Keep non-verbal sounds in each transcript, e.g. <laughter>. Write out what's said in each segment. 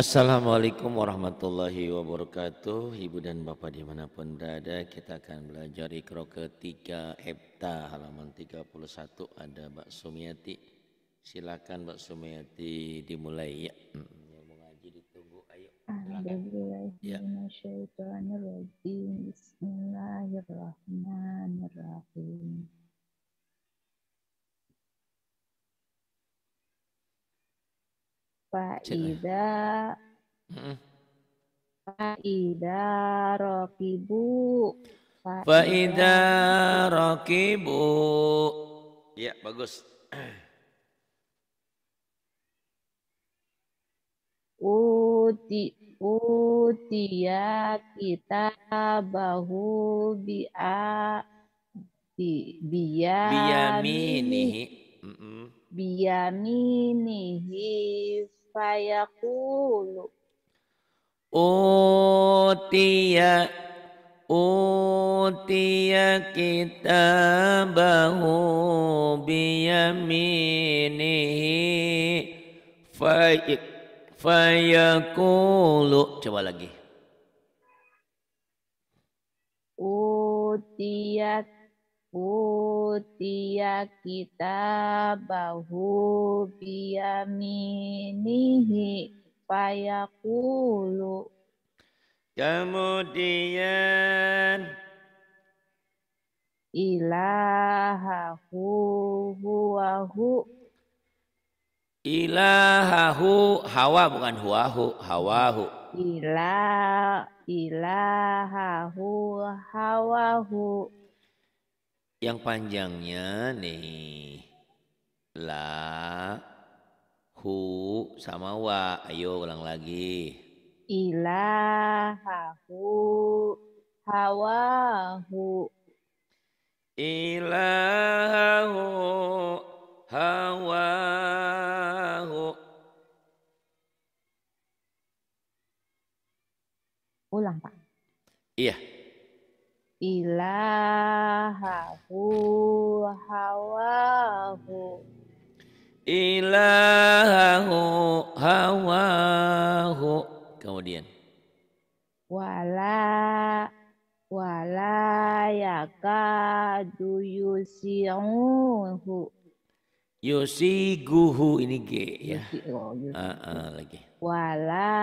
Assalamualaikum warahmatullahi wabarakatuh Ibu dan Bapak dimanapun berada Kita akan belajar ikro ketiga Epta halaman 31 Ada Mbak Sumiati Silakan Mbak Sumiati dimulai ya hmm, Ya Faida Faida rokibu Faida rokibu Ya bagus Uti ya kita bahu bia bi, biya biyaminihi biyaminihi fayakulu utiya oh, utiya oh, kitabahu biyaminihi fay fayakulu coba lagi utiya oh, kita bahu biaminihi payakulu. kemudian ilahahu huahu. ilahahu hawa bukan huahu hawahu ilah ilahahu hawahu yang panjangnya nih la hu sama wa. Ayo ulang lagi. Ilahahu hawahu. Ilahahu hawahu. Ulang Pak. Iya ilahahu hawahu ilahahu hawahu kemudian wala wala yakadu yusi'uhu Yusiguhu ini G ya. Yusi, oh, Uh, uh, lagi. Wala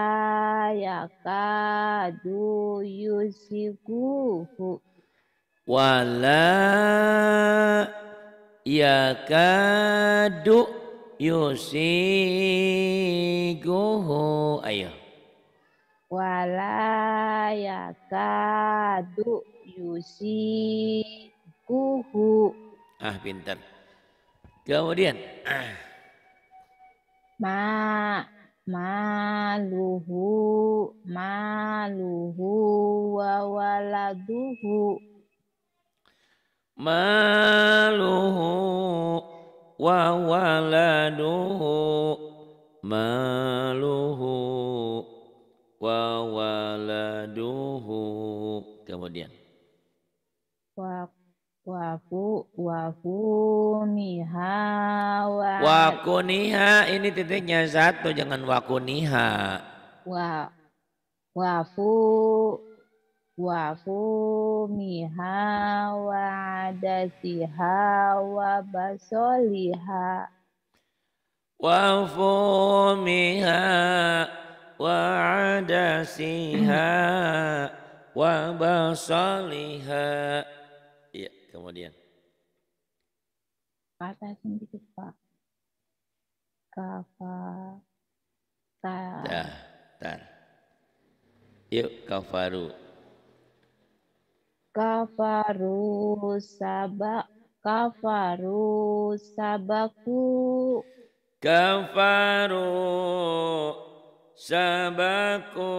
yakadu yusiguhu wala yakadu yusiguhu ayo wala yakadu yusiguhu ah pintar kemudian ah. ma maluhu maluhu wa waladuhu maluhu wa waladuhu maluhu wa waladuhu kemudian wa wafu wafu niha wa niha ini titiknya satu jangan niha wa wafu wafumiha wa adasiha wa basoliha wafumiha wa adasiha wa basoliha Iya kemudian kata sendiri pak kafa ta tar yuk kafaru kafaru sabak kafaru sabaku kafaru sabaku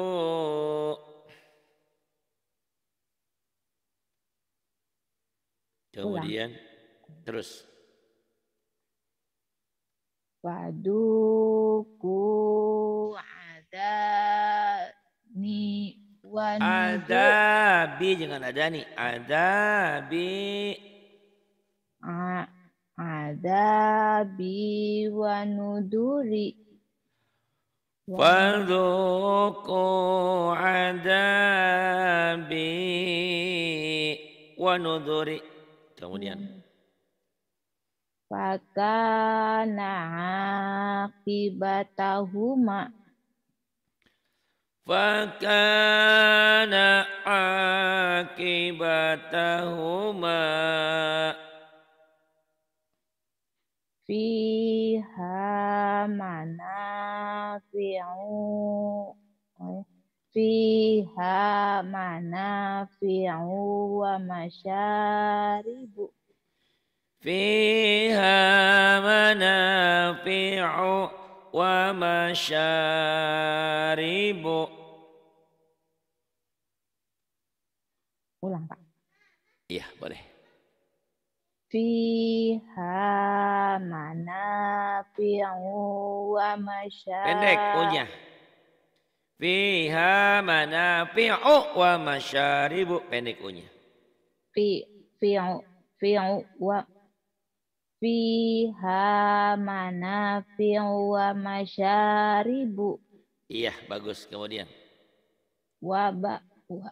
kemudian Ulang. terus waduku Adabi jangan ada nih ada Adabi. Adabi bi wanuduri Wadhuku adabi bi wanuduri Kemudian. Hmm. Fakana akibatahuma. فكان عاقبتهما فيها منافع فيها منافع ومشارب فيها منافع ومشارب fiha fi'u wa masya. Pendek punya. Fiha fi'u wa masyaribu. Pendek punya. Fi fi'u fi'u wa fiha fi'u wa masyaribu. Iya, bagus. Kemudian. Waba wa,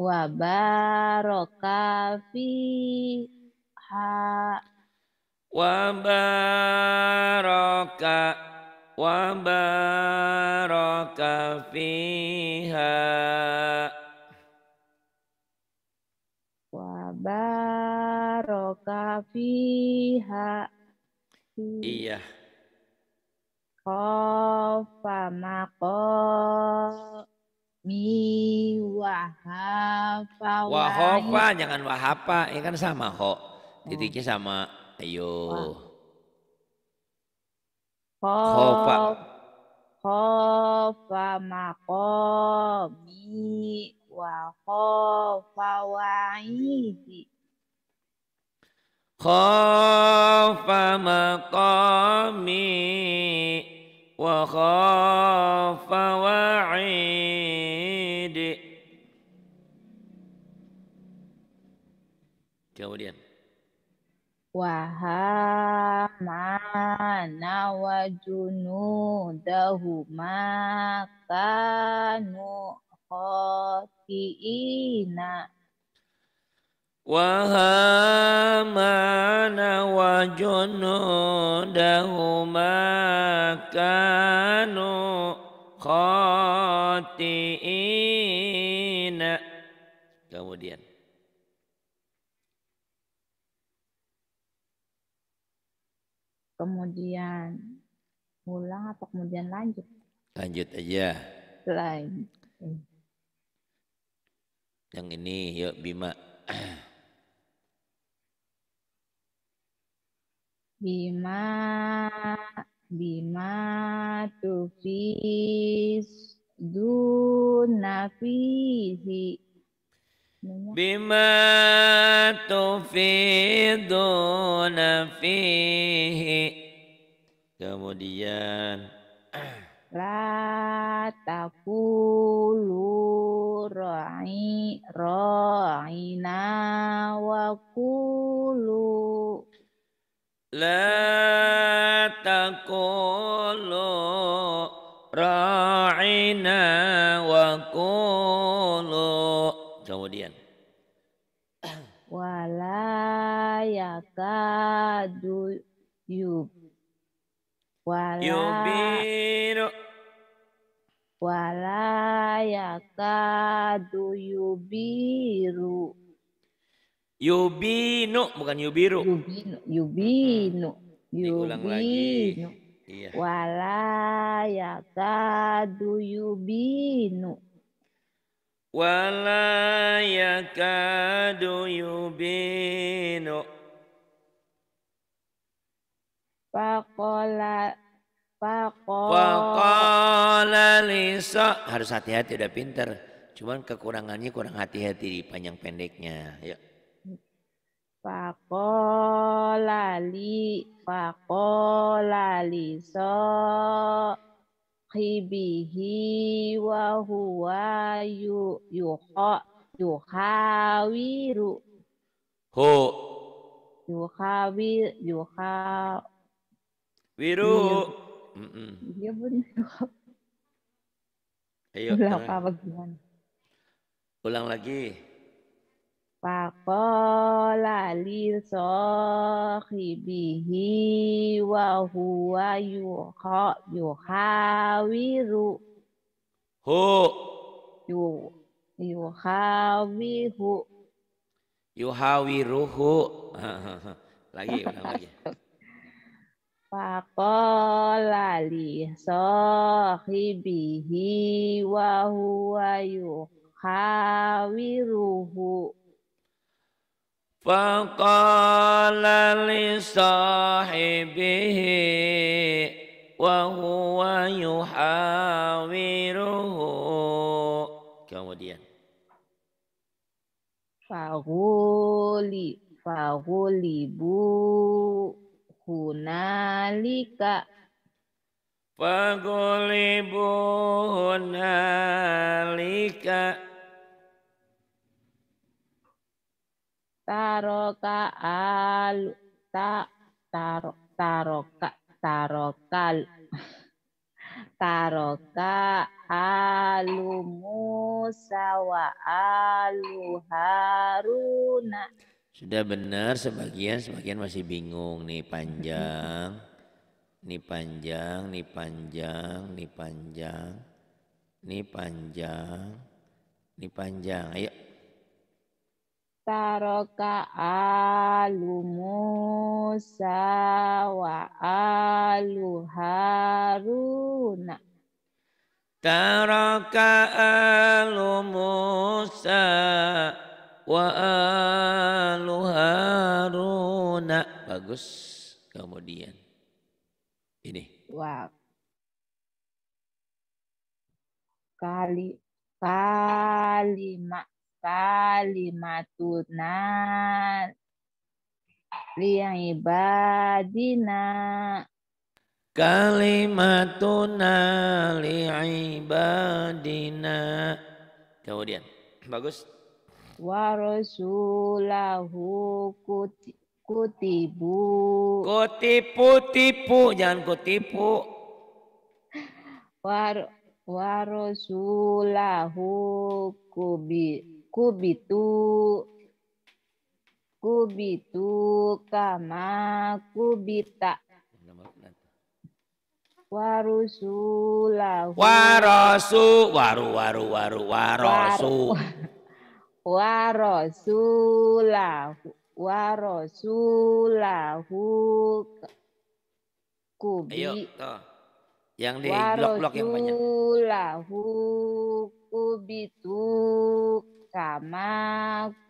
wa <clears throat> baraka fi Ha. Wa baraka wa baraka fiha. Wa baraka fiha. Iya. Kofa mako mi wahafa wahafa jangan wahapa ini kan sama ho titiknya hmm. sama ayo khofa khofa makomi wa khofa wa'idi khofa makomi wa khofa wa'idi kemudian Wahamana wajunu dahuma kanu khotiina. Wahamana wajunu dahuma kanu khotiina. kemudian ulang atau kemudian lanjut? Lanjut aja. Lanjut. Yang ini yuk Bima. Bima Bima tufis dunafihi Bima tufiduna fihi Kemudian La takulu ra'in bukan yubiru. Yubino, yubino, Hmm. Diulang yubinu. lagi. Iya. Wala yakadu yubinu. Wala Pakola Pakola lisa. Harus hati-hati, udah pinter. Cuman kekurangannya kurang hati-hati di panjang pendeknya. Yuk. Fakola li fakola li so khibihi wa huwa yu yuha yuhawiru hu yuhawir yuha wiru dia iya, pun ayo ulang apa gimana ulang lagi Faqala li sahibihi wa huwa yuha yuhawiru. Hu. Yu, yuhawihu. Yuhawiruhu. lagi, ulang lagi. Faqala li sahibihi wa huwa yuhawiruhu. فقال لصاحبه وهو يحاوره kemudian faguli fagulibu hunalika fagulibu hunalika taroka al ta taro taroka tarokal <laughs> taroka alu Musa wa alu Haruna sudah benar sebagian sebagian masih bingung nih panjang ini panjang ini panjang ini panjang ini panjang ini panjang ayo taroka alu Musa wa alu Haruna. Taraka alu Musa wa alu Haruna. Bagus. Kemudian ini. Wow. Kali kalimat kalimatuna ibadina kalimatuna ibadina. kemudian bagus warasulahu kuti kutipu. kutipu tipu jangan kutipu war warasulahu kubi kubitu kubitu kama kubita lahu warosu, waru waru waru warosu, warasulahu <laughs> warasulahu kubi Ayo, toh. yang di blok-blok yang banyak lahu kubitu kama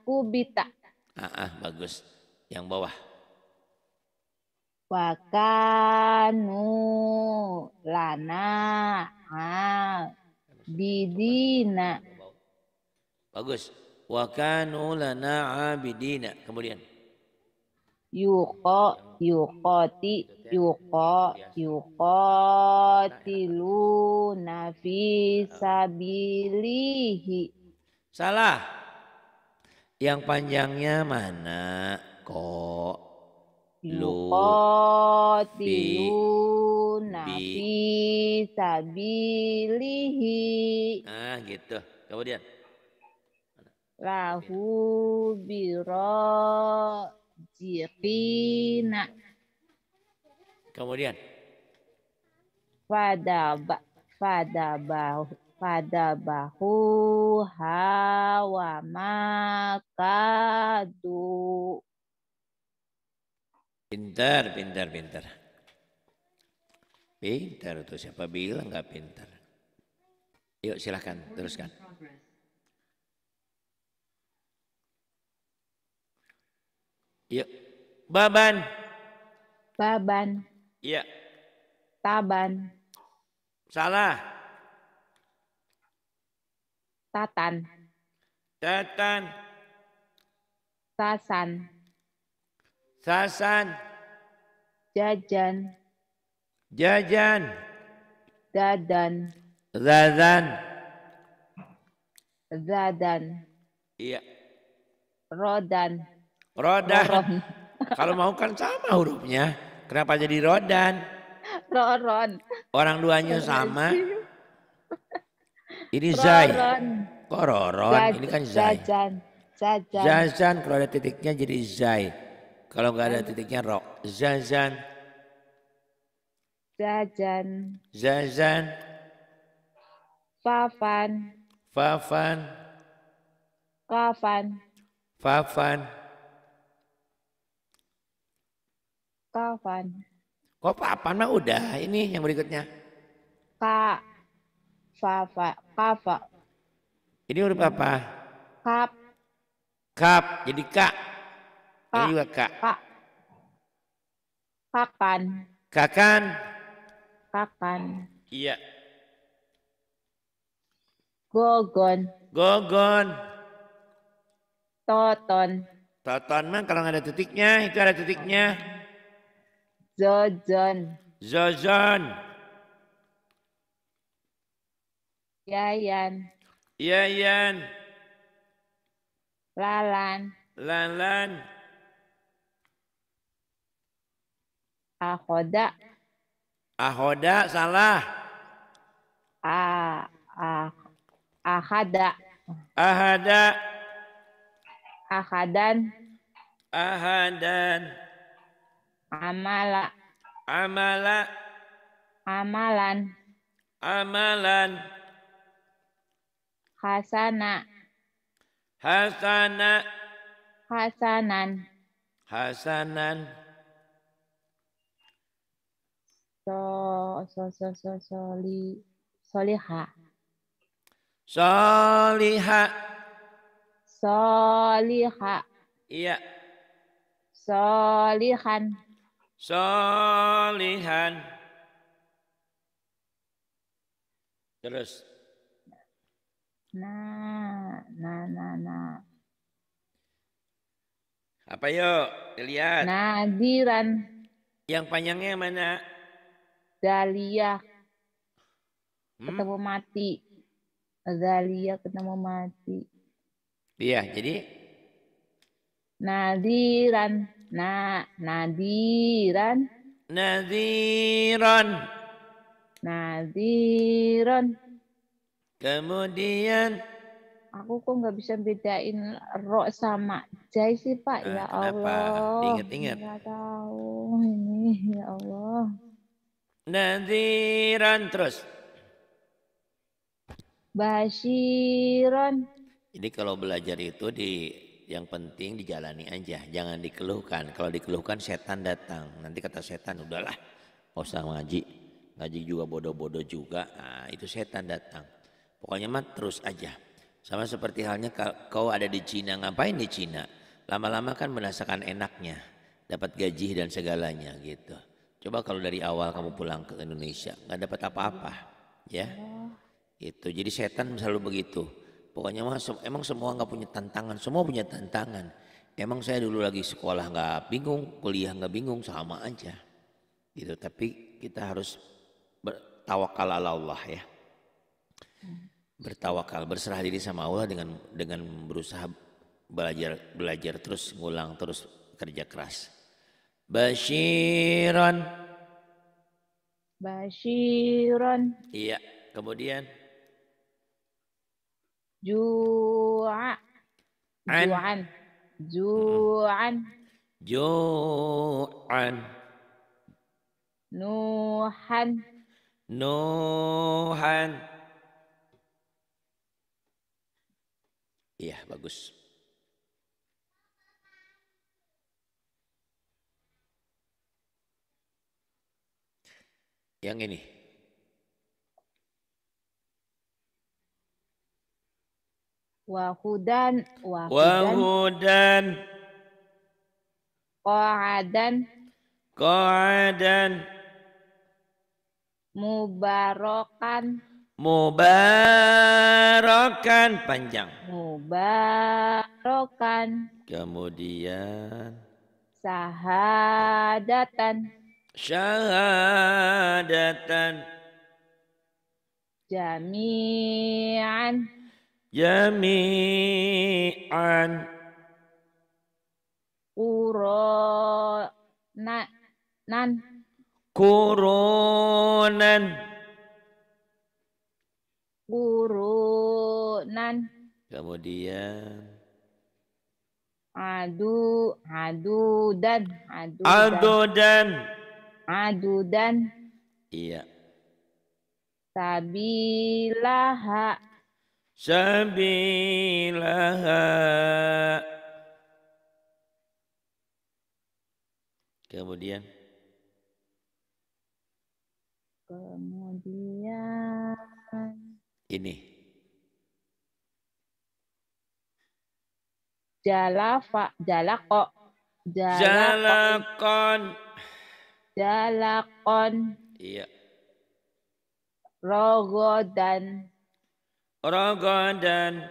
kubita. Ah, ah bagus. Yang bawah. Wakanu lana abidina. Bagus. Wakanu lana abidina. Kemudian. Yuko, yukoti, yuko, yukotilu nafi sabilihi. Salah. Yang panjangnya mana? Ko. Lu. sabilihi. Ah gitu. Kemudian. Lahu biro jirina. Kemudian. Fadabah. Fadabah bahu hawa maka du. Pintar, pintar, pintar. Pintar tuh siapa bilang nggak pintar. Yuk silahkan teruskan. Yuk. Baban. Baban. Iya. Taban. Salah. Tatan. Tatan. Sasan. Sasan. Jajan. Jajan. Dadan. Dadan. Dadan. Iya. Rodan. Rodan. <laughs> Kalau mau kan sama hurufnya. Kenapa jadi Rodan? Roron. Orang duanya sama. Iya ini zai. Kororon. ini kan zai. Zazan. Zazan. Zazan kalau ada titiknya jadi zai. Kalau nggak ada titiknya rok. Zazan. Zazan. Zazan. Fafan. Fafan. Kafan. Fafan. Kafan. Kok papan mah udah ini yang berikutnya. Kak fa fa fa Ini huruf apa? Kap. Kap. Jadi kak. kak. Ini juga kak. Kak. Kakan. Kakan. Kakan. Iya. Gogon. Gogon. Toton. Toton mah kalau nggak ada titiknya, itu ada titiknya. Zon, zon. Yayan. Yayan. Lalan. Lalan. Ahoda. Ahoda salah. Ah, ah, ahada. Ahada. Ahadan. Ahadan. Amala. Amala. Amalan. Amalan. Hasana. Hasana. Hasanan. Hasanan. So, so, so, so, soli, soliha. Soliha. Soliha. Iya. Solihan. Solihan. Terus. Nah, nah, nah, nah. Apa yuk? Lihat. Nadiran. Yang panjangnya mana? Dalia. Hmm? Ketemu mati. Dalia ketemu mati. Iya, jadi? Nadiran. Nah, nadiran. Nadiran. Nadiran. Kemudian aku kok nggak bisa bedain rok sama jai sih pak nah, ya kenapa? Allah ingat-ingat nggak tahu ini ya Allah Nadiran terus Basiron jadi kalau belajar itu di yang penting dijalani aja jangan dikeluhkan kalau dikeluhkan setan datang nanti kata setan udahlah usah ngaji ngaji juga bodoh-bodoh juga nah, itu setan datang Pokoknya mah terus aja. Sama seperti halnya kau ada di Cina, ngapain di Cina? Lama-lama kan merasakan enaknya, dapat gaji dan segalanya gitu. Coba kalau dari awal kamu pulang ke Indonesia, nggak dapat apa-apa, ya. Itu jadi setan selalu begitu. Pokoknya mah emang semua nggak punya tantangan, semua punya tantangan. Emang saya dulu lagi sekolah nggak bingung, kuliah nggak bingung, sama aja. Gitu. Tapi kita harus bertawakal ala Allah ya bertawakal, berserah diri sama Allah dengan dengan berusaha belajar belajar terus, ngulang terus, kerja keras. Bashiron. Bashiron. Iya, kemudian Ju'a. Ju'an. Ju'an. Ju'an. Nuhan. Nuhan. Iya, bagus. Yang ini. Wahudan. Wahudan. Qa'adan. Qa'adan. Mubarokan. Mubarakan panjang. Mubarakan. Kemudian. Sahadatan. Syahadatan. Jami'an. Jami'an. Kuronan. Kuronan kurunan. Kemudian adu adu dan adu adu dan adu dan iya sabilaha sabilaha kemudian kemudian ini. Jala fa kon jala kon Iya. Rogo dan. Rogo dan.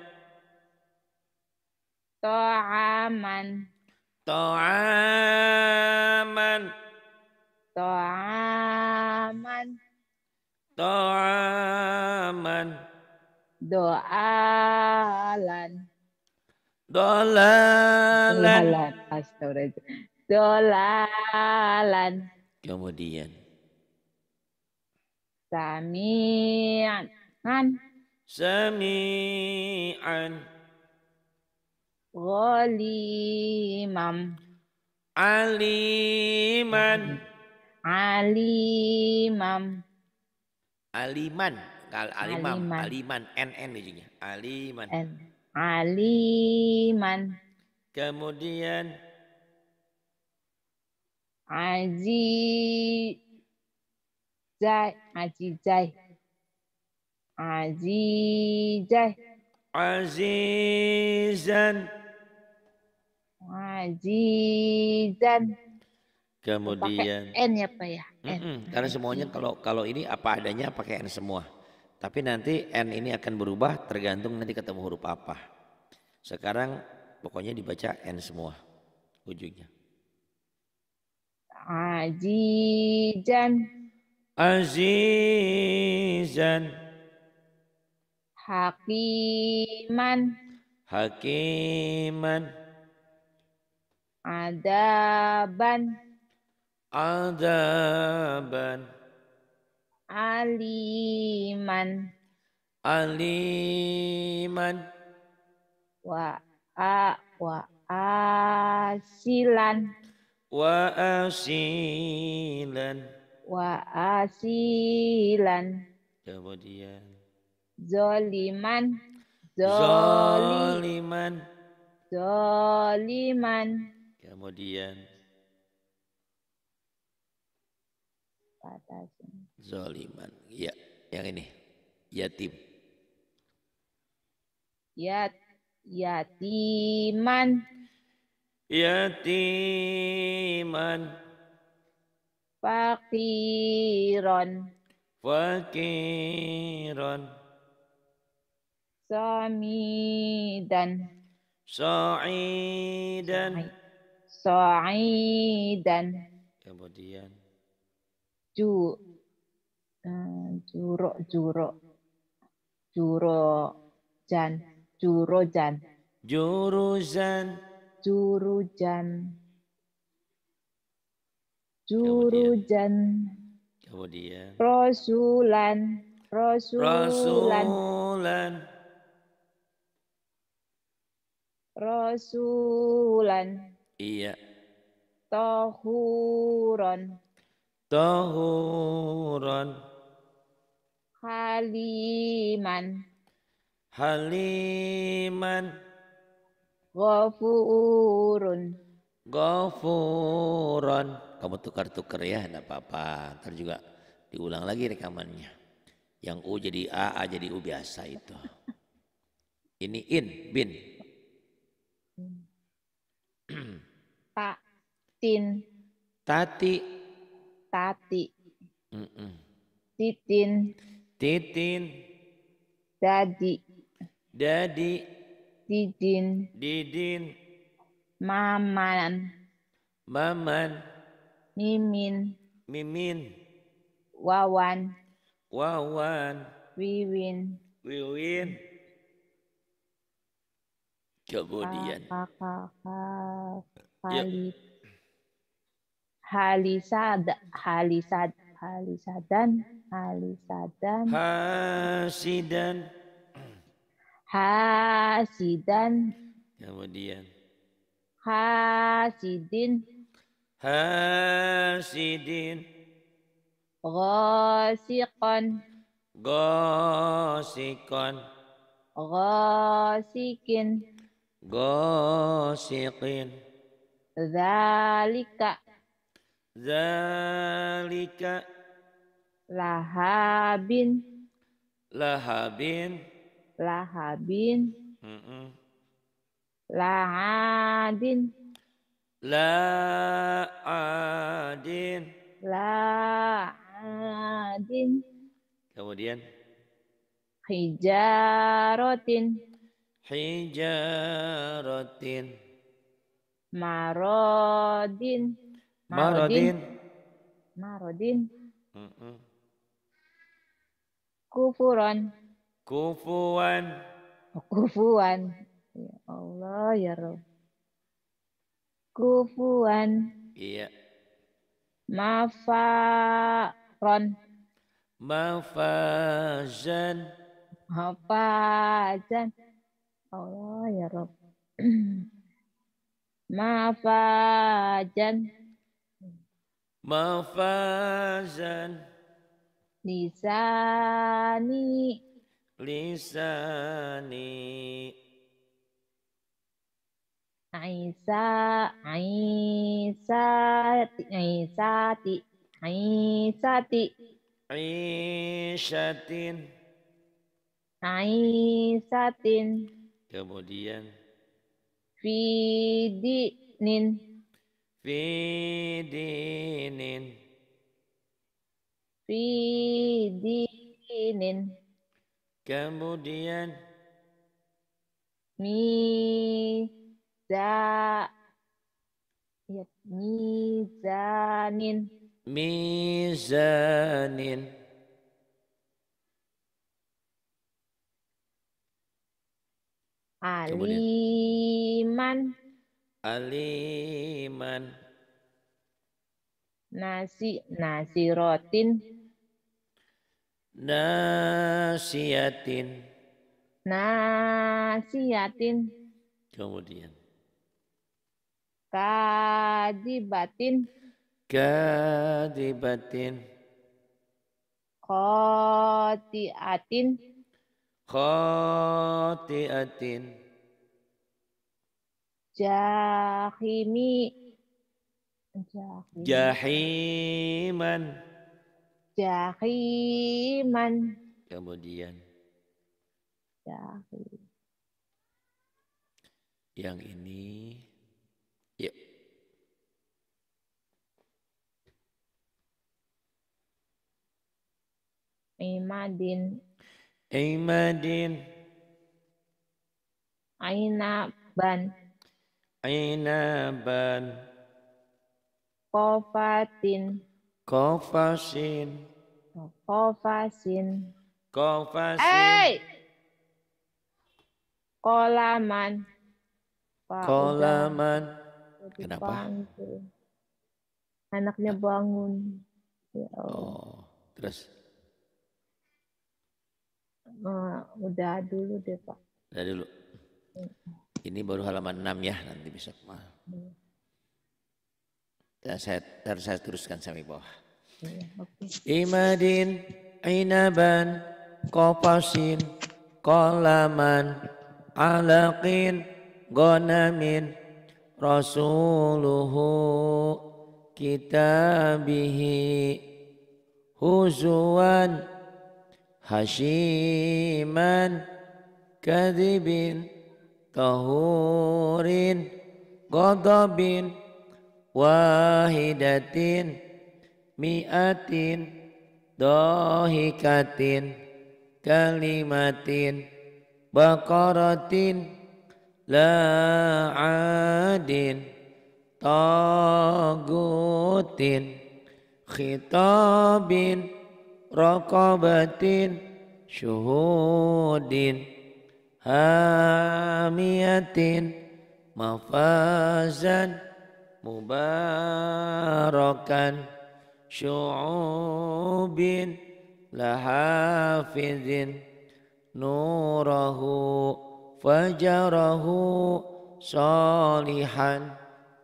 To'aman. To'aman. doalan doalan dolalan Doalan. kemudian samian an samian Aliman. Aliman Aliman Aliman Al aliman aliman, N N ujungnya. Aliman. N. Aliman. Kemudian Azizai, Azizai. Azizai. Azizan. Azizan. Kemudian pakai N ya Pak ya? N. Mm -mm, karena semuanya kalau kalau ini apa adanya pakai N semua. Tapi nanti N ini akan berubah tergantung nanti ketemu huruf apa. Sekarang pokoknya dibaca N semua ujungnya. Azizan. Azizan. Hakiman. Hakiman. Adaban. Adaban aliman aliman wa a wa asilan wa asilan wa asilan kemudian zoliman zoliman zoliman kemudian atas Zoliman. Ya, yang ini. Yatim. Yat, yatiman. Yatiman. Fakiron. Fakiron. Samidan. Sa'idan. Sa'idan. Kemudian. Ju Eh, juro juro juro jan juro jan juro jan juro jan rasulan rasulan rasulan rasulan iya tohuron tohuron Haliman. Haliman. Gofurun, Gofurun. Kamu tukar-tukar ya, enggak apa-apa. Ntar juga diulang lagi rekamannya. Yang U jadi A, A jadi U biasa itu. Ini in, bin. <clears throat> Ta, tin. Tati. Tati. Mm -mm. Titin. Titin. Dadi. Dadi. Didin. Didin. Maman. Maman. Mimin. Mimin. Wawan. Wawan. Wiwin. Wiwin. Kemudian. Ya. Halisad. Halisad halisadan halisadan hasidan hasidan kemudian hasidin hasidin Gosikon, Gosikon, Gosikin, Gosikin, Zalika. Zalika lahabin lahabin lahabin mm -mm. Lahadin, laadin laadin kemudian hijarotin hijarotin marodin Marodin. Marodin. Mm -mm. Kufuan. Oh, kufuan. Ya Allah ya Rob. Kufuan. Iya. Mafaron. Mafajan. Mafajan. Allah ya Rob. <clears throat> Mafajan mafazan lisani lisani Aisa Aisa Aisa Aisati aisyatin, aisyatin. kemudian Fidinin fi dinin fi dinin kemudian mi za ya mi zanin mi zanin aliman kemudian aliman nasi nasi rotin, nasiatin nasiatin kemudian kadibatin kadibatin khotiatin khotiatin jahimi jahiman jahiman kemudian jahim yang ini yuk Imadin. Imadin. Aina ban. Ainaban. kofatin kofasin kofasin kofasin hey! kolaman kolaman kenapa anaknya bangun ya oh terus uh, udah dulu deh pak udah dulu ini baru halaman 6 ya nanti bisa. mah. Dan saya, dan saya teruskan sampai bawah. Iya, Imadin, inaban, kopasin, kolaman, alaqin, gonamin, rasuluhu, kitabihi, huzuan, hashiman, kadibin, kahurin ghadabin wahidatin mi'atin dahikatin kalimatin baqaratin la'adin tagutin khitabin rakabatin syuhudin hamiyatin mafazan mubarakan syu'ubin lahafizin nurahu fajarahu salihan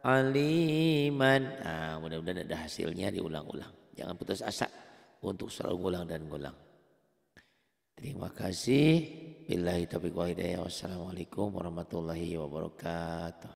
aliman ah mudah-mudahan ada hasilnya diulang-ulang jangan putus asa untuk selalu ulang dan ulang terima kasih Billahi taufiq wa hidayah. Wassalamualaikum warahmatullahi wabarakatuh.